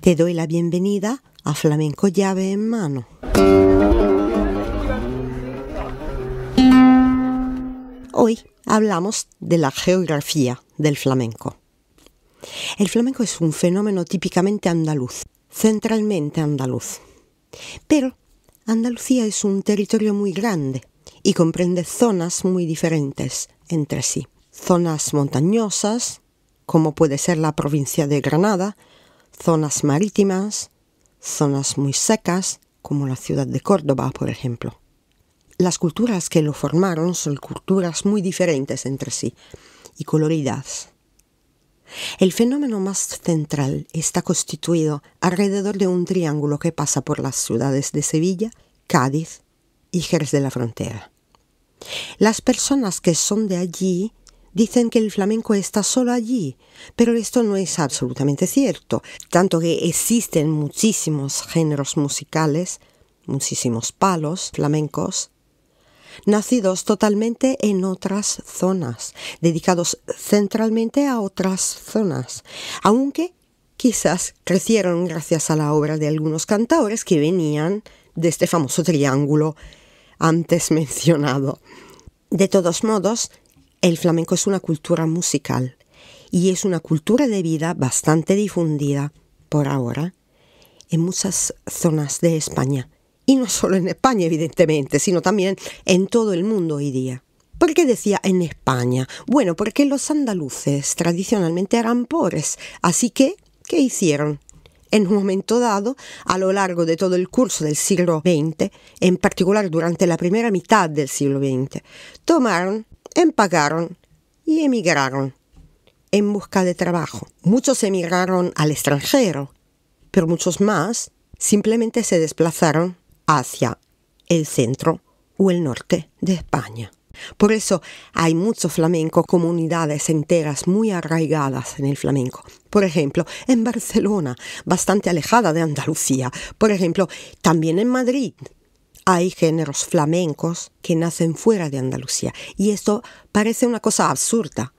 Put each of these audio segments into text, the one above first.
Te doy la bienvenida a Flamenco Llave en Mano. Hoy hablamos de la geografía del flamenco. El flamenco es un fenómeno típicamente andaluz, centralmente andaluz. Pero Andalucía es un territorio muy grande y comprende zonas muy diferentes entre sí. Zonas montañosas, como puede ser la provincia de Granada, zonas marítimas, zonas muy secas, como la ciudad de Córdoba, por ejemplo. Las culturas que lo formaron son culturas muy diferentes entre sí y coloridas. El fenómeno más central está constituido alrededor de un triángulo que pasa por las ciudades de Sevilla, Cádiz y Jerez de la Frontera. Las personas que son de allí Dicen que el flamenco está solo allí, pero esto no es absolutamente cierto, tanto que existen muchísimos géneros musicales, muchísimos palos flamencos, nacidos totalmente en otras zonas, dedicados centralmente a otras zonas, aunque quizás crecieron gracias a la obra de algunos cantaores que venían de este famoso triángulo antes mencionado. De todos modos, el flamenco es una cultura musical y es una cultura de vida bastante difundida por ahora en muchas zonas de España. Y no solo en España, evidentemente, sino también en todo el mundo hoy día. ¿Por qué decía en España? Bueno, porque los andaluces tradicionalmente eran pobres, así que, ¿qué hicieron? En un momento dado, a lo largo de todo el curso del siglo XX, en particular durante la primera mitad del siglo XX, tomaron empagaron y emigraron en busca de trabajo. Muchos emigraron al extranjero, pero muchos más simplemente se desplazaron hacia el centro o el norte de España. Por eso hay muchos flamencos, comunidades enteras muy arraigadas en el flamenco. Por ejemplo, en Barcelona, bastante alejada de Andalucía. Por ejemplo, también en Madrid, hay géneros flamencos que nacen fuera de Andalucía. Y esto parece una cosa absurda,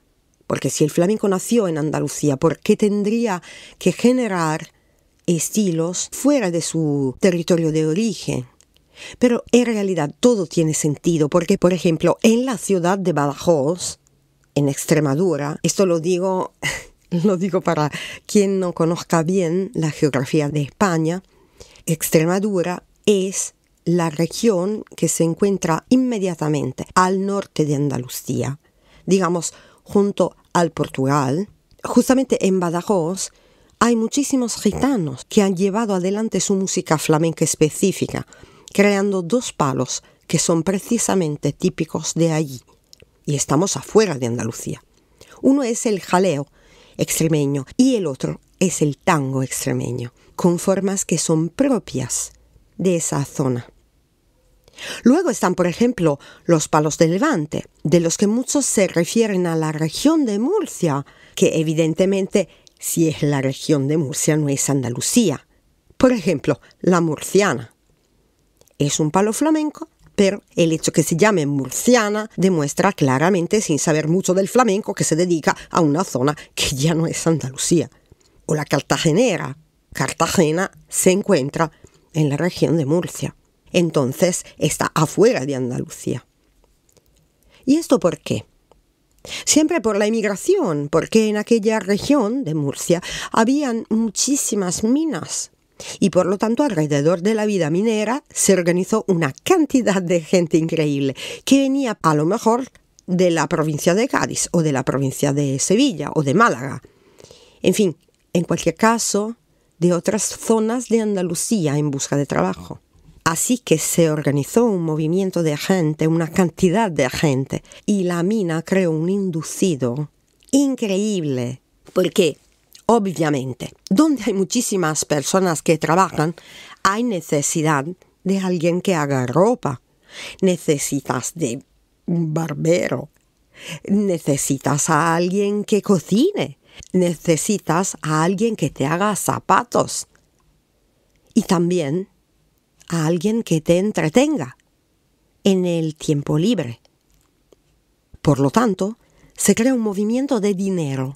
porque si el flamenco nació en Andalucía, ¿por qué tendría que generar estilos fuera de su territorio de origen? Pero en realidad todo tiene sentido, porque por ejemplo en la ciudad de Badajoz, en Extremadura, esto lo digo, lo digo para quien no conozca bien la geografía de España, Extremadura es la región que se encuentra inmediatamente al norte de Andalucía, digamos junto al Portugal, justamente en Badajoz, hay muchísimos gitanos que han llevado adelante su música flamenca específica, creando dos palos que son precisamente típicos de allí. Y estamos afuera de Andalucía. Uno es el jaleo extremeño y el otro es el tango extremeño, con formas que son propias de esa zona. Luego están, por ejemplo, los palos de Levante, de los que muchos se refieren a la región de Murcia, que evidentemente si es la región de Murcia no es Andalucía. Por ejemplo, la murciana. Es un palo flamenco, pero el hecho que se llame murciana demuestra claramente, sin saber mucho del flamenco, que se dedica a una zona que ya no es Andalucía. O la cartagenera. Cartagena se encuentra en la región de Murcia entonces está afuera de Andalucía. ¿Y esto por qué? Siempre por la emigración, porque en aquella región de Murcia habían muchísimas minas y por lo tanto alrededor de la vida minera se organizó una cantidad de gente increíble que venía a lo mejor de la provincia de Cádiz o de la provincia de Sevilla o de Málaga. En fin, en cualquier caso, de otras zonas de Andalucía en busca de trabajo. Así que se organizó un movimiento de gente, una cantidad de gente, y la mina creó un inducido increíble, porque obviamente, donde hay muchísimas personas que trabajan, hay necesidad de alguien que haga ropa, necesitas de un barbero, necesitas a alguien que cocine, necesitas a alguien que te haga zapatos. Y también a alguien que te entretenga en el tiempo libre. Por lo tanto, se crea un movimiento de dinero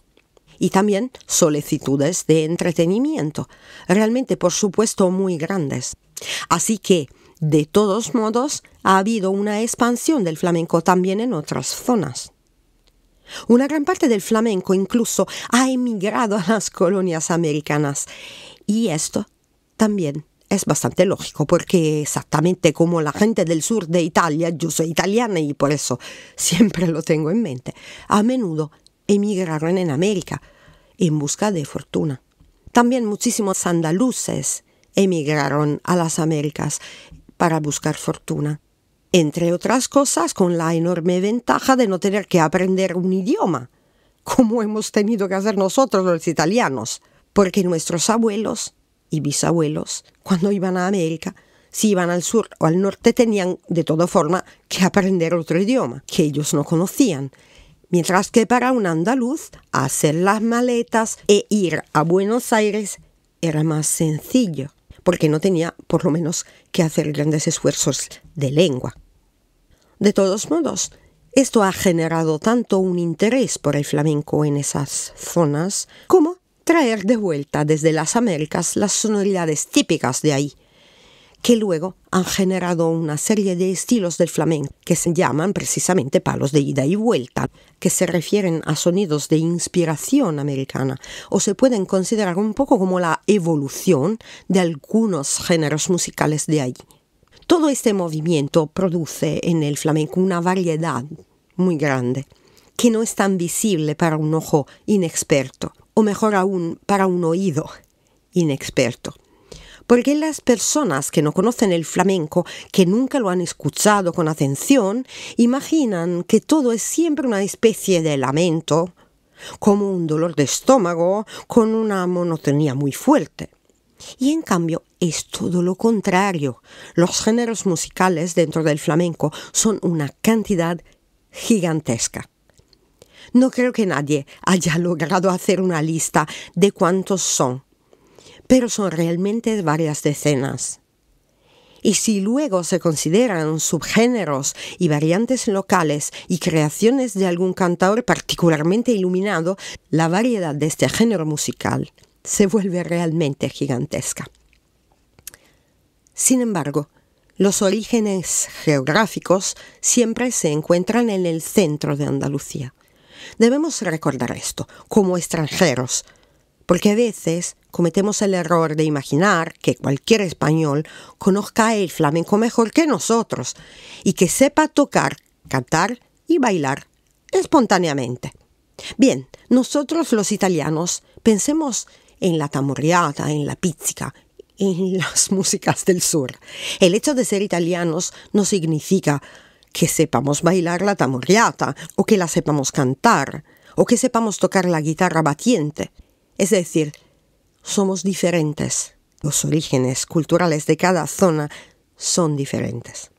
y también solicitudes de entretenimiento, realmente por supuesto muy grandes. Así que, de todos modos, ha habido una expansión del flamenco también en otras zonas. Una gran parte del flamenco incluso ha emigrado a las colonias americanas y esto también es bastante lógico porque exactamente como la gente del sur de Italia, yo soy italiana y por eso siempre lo tengo en mente, a menudo emigraron en América en busca de fortuna. También muchísimos andaluces emigraron a las Américas para buscar fortuna, entre otras cosas con la enorme ventaja de no tener que aprender un idioma, como hemos tenido que hacer nosotros los italianos, porque nuestros abuelos y bisabuelos, cuando iban a América, si iban al sur o al norte, tenían de toda forma que aprender otro idioma que ellos no conocían. Mientras que para un andaluz, hacer las maletas e ir a Buenos Aires era más sencillo, porque no tenía por lo menos que hacer grandes esfuerzos de lengua. De todos modos, esto ha generado tanto un interés por el flamenco en esas zonas como traer de vuelta desde las Américas las sonoridades típicas de ahí, que luego han generado una serie de estilos del flamenco que se llaman precisamente palos de ida y vuelta, que se refieren a sonidos de inspiración americana o se pueden considerar un poco como la evolución de algunos géneros musicales de ahí. Todo este movimiento produce en el flamenco una variedad muy grande que no es tan visible para un ojo inexperto, o mejor aún, para un oído inexperto. Porque las personas que no conocen el flamenco, que nunca lo han escuchado con atención, imaginan que todo es siempre una especie de lamento, como un dolor de estómago, con una monotonía muy fuerte. Y en cambio es todo lo contrario. Los géneros musicales dentro del flamenco son una cantidad gigantesca. No creo que nadie haya logrado hacer una lista de cuántos son, pero son realmente varias decenas. Y si luego se consideran subgéneros y variantes locales y creaciones de algún cantador particularmente iluminado, la variedad de este género musical se vuelve realmente gigantesca. Sin embargo, los orígenes geográficos siempre se encuentran en el centro de Andalucía. Debemos recordar esto como extranjeros, porque a veces cometemos el error de imaginar que cualquier español conozca el flamenco mejor que nosotros y que sepa tocar, cantar y bailar espontáneamente. Bien, nosotros los italianos pensemos en la tamorriata, en la pizzica, en las músicas del sur. El hecho de ser italianos no significa que sepamos bailar la tamurriata, o que la sepamos cantar, o que sepamos tocar la guitarra batiente. Es decir, somos diferentes. Los orígenes culturales de cada zona son diferentes.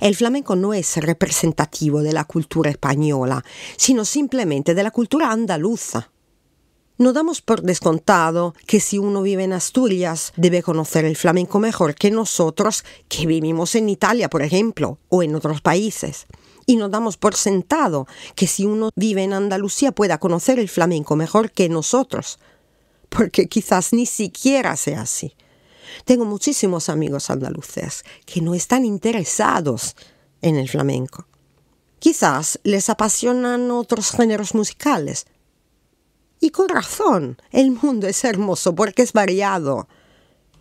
El flamenco no es representativo de la cultura española, sino simplemente de la cultura andaluza. No damos por descontado que si uno vive en Asturias debe conocer el flamenco mejor que nosotros que vivimos en Italia, por ejemplo, o en otros países. Y no damos por sentado que si uno vive en Andalucía pueda conocer el flamenco mejor que nosotros, porque quizás ni siquiera sea así. Tengo muchísimos amigos andaluces que no están interesados en el flamenco. Quizás les apasionan otros géneros musicales, y con razón, el mundo es hermoso porque es variado.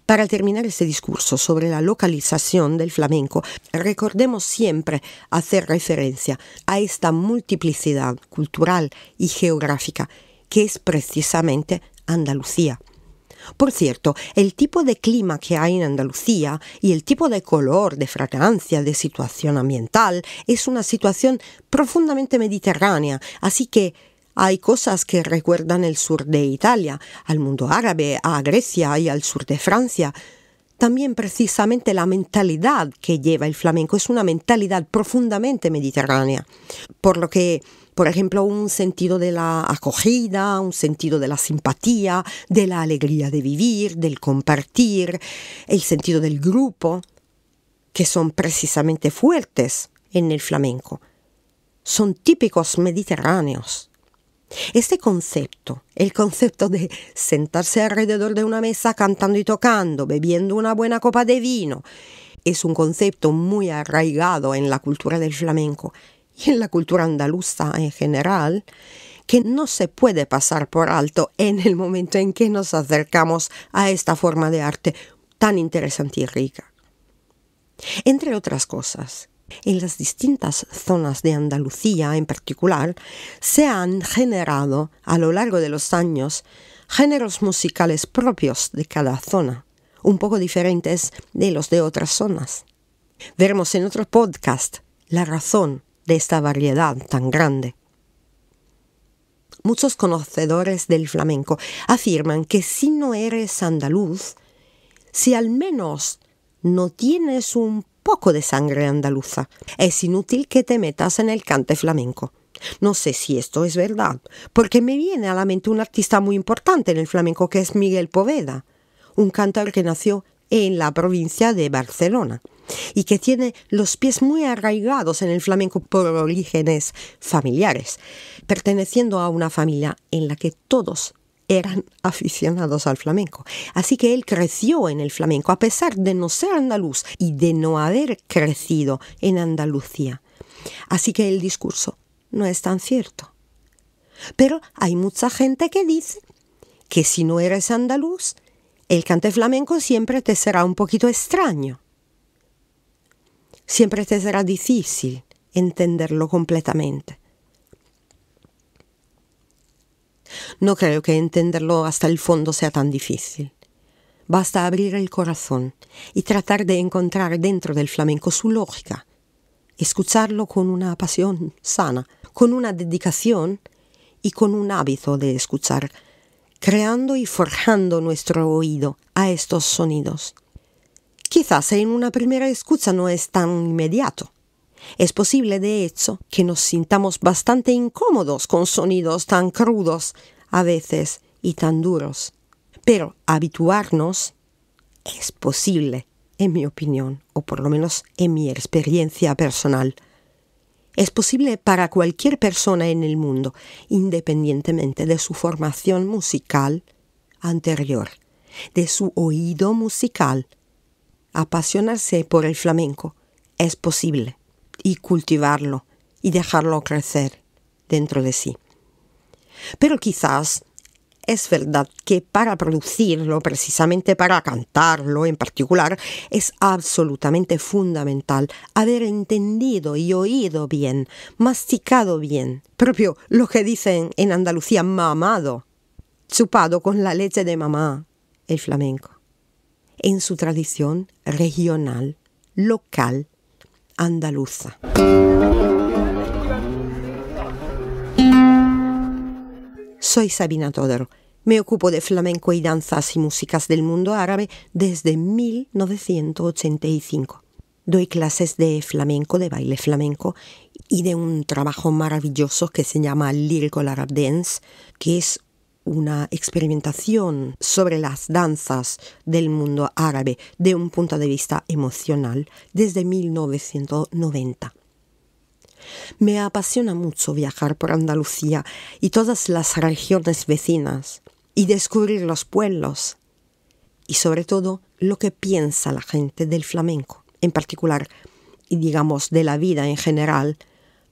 Para terminar este discurso sobre la localización del flamenco, recordemos siempre hacer referencia a esta multiplicidad cultural y geográfica que es precisamente Andalucía. Por cierto, el tipo de clima que hay en Andalucía y el tipo de color, de fragancia, de situación ambiental es una situación profundamente mediterránea, así que hay cosas que recuerdan el sur de Italia, al mundo árabe, a Grecia y al sur de Francia. También precisamente la mentalidad que lleva el flamenco es una mentalidad profundamente mediterránea, por lo que por ejemplo, un sentido de la acogida, un sentido de la simpatía, de la alegría de vivir, del compartir, el sentido del grupo, que son precisamente fuertes en el flamenco. Son típicos mediterráneos. Este concepto, el concepto de sentarse alrededor de una mesa cantando y tocando, bebiendo una buena copa de vino, es un concepto muy arraigado en la cultura del flamenco y en la cultura andaluza en general, que no se puede pasar por alto en el momento en que nos acercamos a esta forma de arte tan interesante y rica. Entre otras cosas, en las distintas zonas de Andalucía en particular, se han generado a lo largo de los años géneros musicales propios de cada zona, un poco diferentes de los de otras zonas. Veremos en otro podcast la razón de esta variedad tan grande. Muchos conocedores del flamenco afirman que si no eres andaluz, si al menos no tienes un poco de sangre andaluza. Es inútil que te metas en el cante flamenco. No sé si esto es verdad, porque me viene a la mente un artista muy importante en el flamenco que es Miguel Poveda, un cantor que nació en la provincia de Barcelona y que tiene los pies muy arraigados en el flamenco por orígenes familiares, perteneciendo a una familia en la que todos eran aficionados al flamenco. Así que él creció en el flamenco, a pesar de no ser andaluz y de no haber crecido en Andalucía. Así que el discurso no es tan cierto. Pero hay mucha gente que dice que si no eres andaluz, el cante flamenco siempre te será un poquito extraño. Siempre te será difícil entenderlo completamente. no creo que entenderlo hasta el fondo sea tan difícil. Basta abrir el corazón y tratar de encontrar dentro del flamenco su lógica, escucharlo con una pasión sana, con una dedicación y con un hábito de escuchar, creando y forjando nuestro oído a estos sonidos. Quizás en una primera escucha no es tan inmediato. Es posible, de hecho, que nos sintamos bastante incómodos con sonidos tan crudos a veces y tan duros. Pero habituarnos es posible, en mi opinión, o por lo menos en mi experiencia personal. Es posible para cualquier persona en el mundo, independientemente de su formación musical anterior, de su oído musical. Apasionarse por el flamenco es posible y cultivarlo y dejarlo crecer dentro de sí. Pero quizás es verdad que para producirlo, precisamente para cantarlo en particular, es absolutamente fundamental haber entendido y oído bien, masticado bien, propio lo que dicen en Andalucía, mamado, chupado con la leche de mamá, el flamenco, en su tradición regional, local, andaluza. Soy Sabina Todaro. Me ocupo de flamenco y danzas y músicas del mundo árabe desde 1985. Doy clases de flamenco, de baile flamenco y de un trabajo maravilloso que se llama Lyrical Arab Dance, que es una experimentación sobre las danzas del mundo árabe de un punto de vista emocional desde 1990. Me apasiona mucho viajar por Andalucía y todas las regiones vecinas y descubrir los pueblos y sobre todo lo que piensa la gente del flamenco, en particular, y digamos de la vida en general,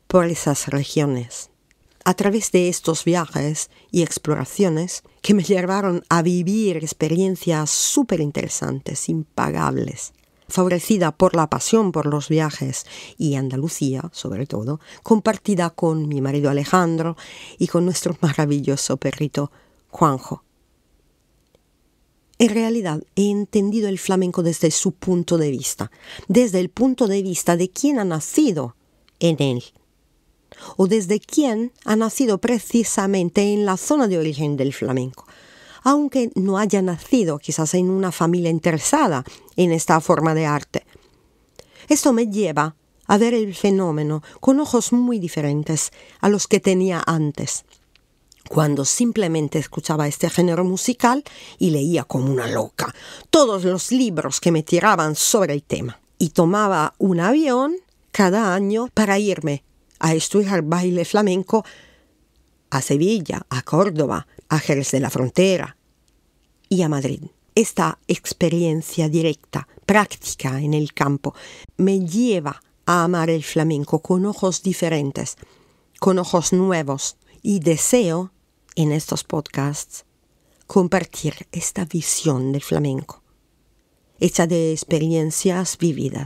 por esas regiones. A través de estos viajes y exploraciones que me llevaron a vivir experiencias súper interesantes, impagables, favorecida por la pasión por los viajes y Andalucía, sobre todo, compartida con mi marido Alejandro y con nuestro maravilloso perrito Juanjo. En realidad he entendido el flamenco desde su punto de vista, desde el punto de vista de quien ha nacido en él, o desde quien ha nacido precisamente en la zona de origen del flamenco aunque no haya nacido quizás en una familia interesada en esta forma de arte. Esto me lleva a ver el fenómeno con ojos muy diferentes a los que tenía antes, cuando simplemente escuchaba este género musical y leía como una loca todos los libros que me tiraban sobre el tema. Y tomaba un avión cada año para irme a estudiar baile flamenco a Sevilla, a Córdoba, a Jerez de la Frontera, y a Madrid. Esta experiencia directa, práctica en el campo, me lleva a amar el flamenco con ojos diferentes, con ojos nuevos, y deseo, en estos podcasts, compartir esta visión del flamenco, hecha de experiencias vividas.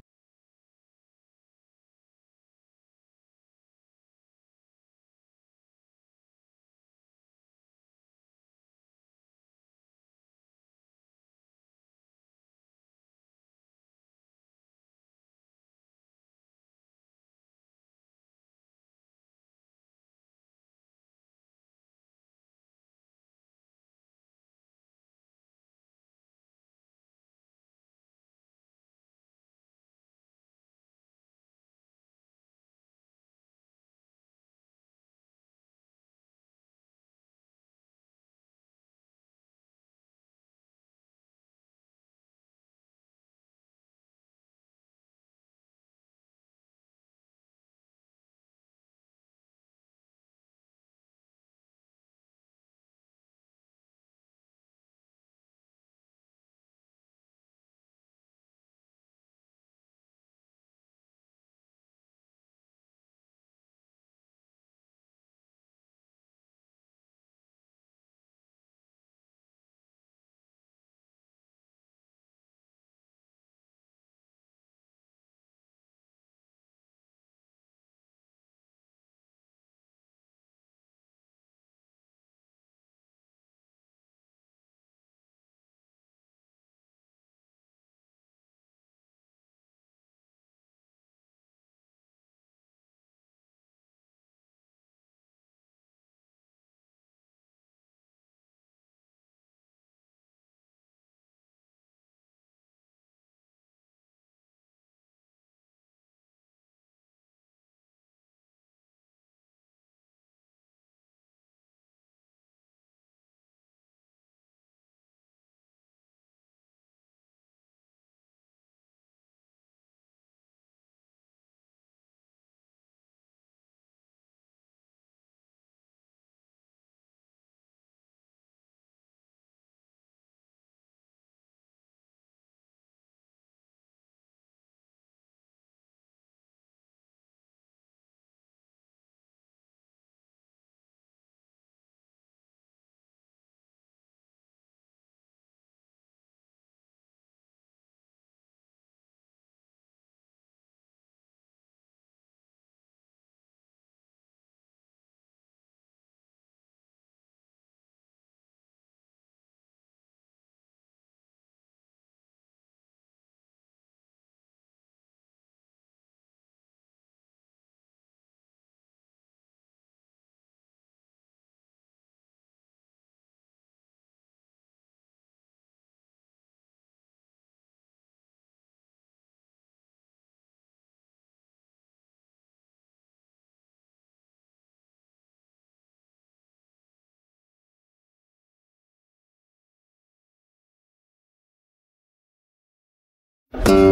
you